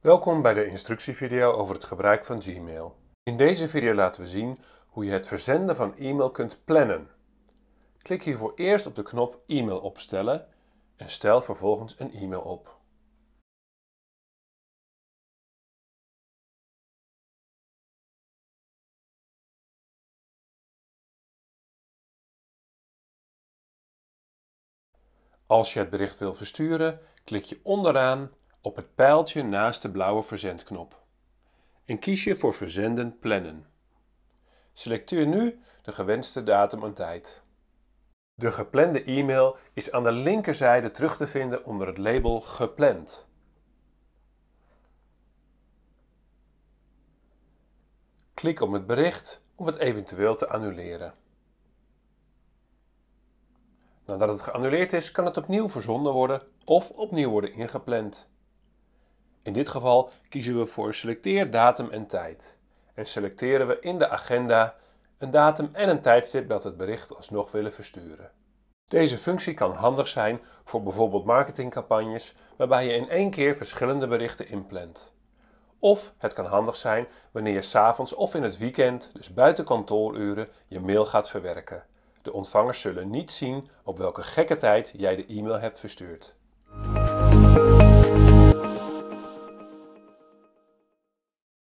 Welkom bij de instructievideo over het gebruik van Gmail. In deze video laten we zien hoe je het verzenden van e-mail kunt plannen. Klik hiervoor eerst op de knop e-mail opstellen en stel vervolgens een e-mail op. Als je het bericht wil versturen, klik je onderaan op het pijltje naast de blauwe verzendknop en kies je voor Verzenden plannen. Selecteer nu de gewenste datum en tijd. De geplande e-mail is aan de linkerzijde terug te vinden onder het label Gepland. Klik op het bericht om het eventueel te annuleren. Nadat het geannuleerd is, kan het opnieuw verzonden worden of opnieuw worden ingepland. In dit geval kiezen we voor selecteer datum en tijd en selecteren we in de agenda een datum en een tijdstip dat het bericht alsnog willen versturen. Deze functie kan handig zijn voor bijvoorbeeld marketingcampagnes waarbij je in één keer verschillende berichten inplant. Of het kan handig zijn wanneer je s'avonds of in het weekend, dus buiten kantooruren, je mail gaat verwerken. De ontvangers zullen niet zien op welke gekke tijd jij de e-mail hebt verstuurd.